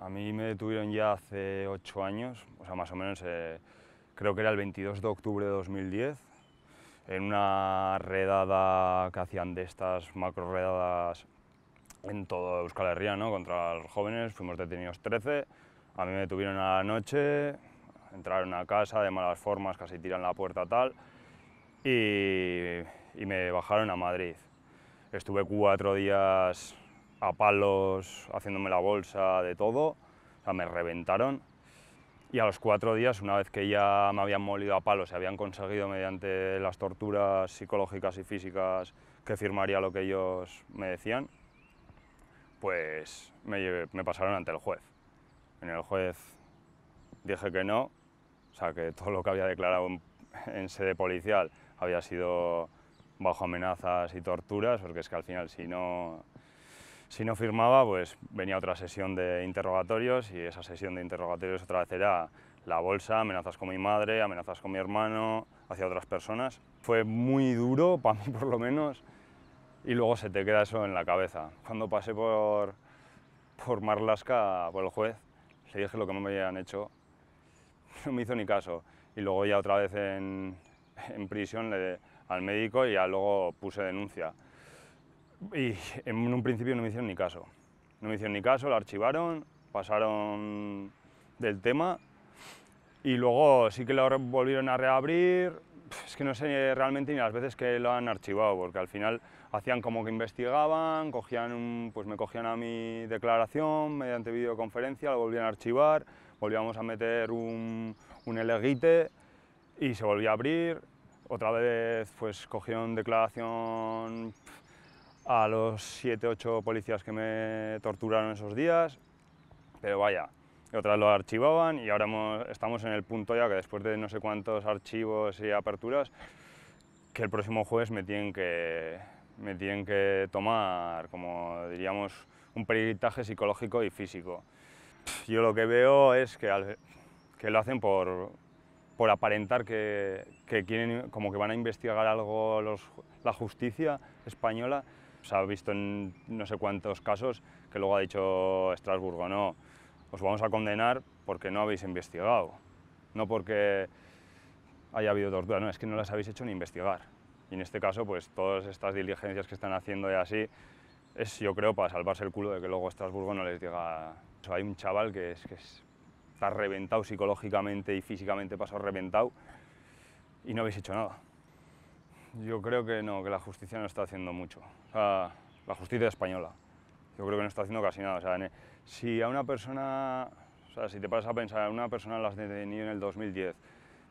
A mí me detuvieron ya hace ocho años, o sea, más o menos, eh, creo que era el 22 de octubre de 2010, en una redada que hacían de estas macro redadas en todo Euskal Herria, ¿no? Contra los jóvenes, fuimos detenidos 13, a mí me detuvieron a la noche, entraron a casa de malas formas, casi tiran la puerta tal, y me bajaron a Madrid. Estuve cuatro días a palos, haciéndome la bolsa, de todo. O sea, me reventaron. Y a los cuatro días, una vez que ya me habían molido a palos y habían conseguido mediante las torturas psicológicas y físicas que firmaría lo que ellos me decían, pues me, me pasaron ante el juez. En el juez dije que no, o sea, que todo lo que había declarado en sede policial había sido bajo amenazas y torturas, porque es que al final si no, si no firmaba, pues venía otra sesión de interrogatorios y esa sesión de interrogatorios otra vez era la bolsa, amenazas con mi madre, amenazas con mi hermano, hacia otras personas. Fue muy duro, para mí por lo menos, y luego se te queda eso en la cabeza. Cuando pasé por, por Marlaska, por el juez, le dije lo que me habían hecho, no me hizo ni caso. Y luego ya otra vez en, en prisión le, al médico y ya luego puse denuncia. Y en un principio no me hicieron ni caso. No me hicieron ni caso, lo archivaron, pasaron del tema y luego sí que lo volvieron a reabrir. Es que no sé realmente ni las veces que lo han archivado, porque al final hacían como que investigaban, cogían un, pues me cogían a mi declaración mediante videoconferencia, lo volvían a archivar, volvíamos a meter un, un eleguite y se volvía a abrir. Otra vez pues cogieron declaración a los 7, 8 policías que me torturaron esos días, pero vaya, otras lo archivaban y ahora estamos en el punto ya que después de no sé cuántos archivos y aperturas, que el próximo jueves me tienen que, me tienen que tomar, como diríamos, un peritaje psicológico y físico. Yo lo que veo es que, que lo hacen por, por aparentar que, quieren, como que van a investigar algo la justicia española se ha visto en no sé cuántos casos que luego ha dicho Estrasburgo, no, os vamos a condenar porque no habéis investigado, no porque haya habido tortura, no, es que no las habéis hecho ni investigar. Y en este caso, pues todas estas diligencias que están haciendo y así, es yo creo para salvarse el culo de que luego Estrasburgo no les diga... hay un chaval que, es, que está reventado psicológicamente y físicamente, pasó reventado, y no habéis hecho nada yo creo que no, que la justicia no está haciendo mucho. la justicia española, yo creo que no está haciendo casi nada. O sea, si a una persona, o sea, si te pasas a pensar, a una persona la has detenido en el 2010,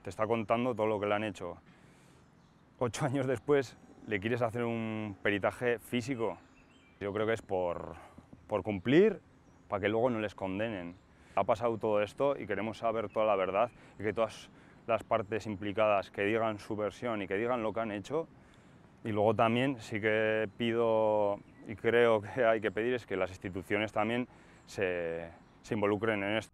te está contando todo lo que le han hecho. Ocho años después le quieres hacer un peritaje físico. Yo creo que es por, por cumplir para que luego no les condenen. Ha pasado todo esto y queremos saber toda la verdad y que todas las partes implicadas que digan su versión y que digan lo que han hecho. Y luego también sí que pido y creo que hay que pedir es que las instituciones también se, se involucren en esto.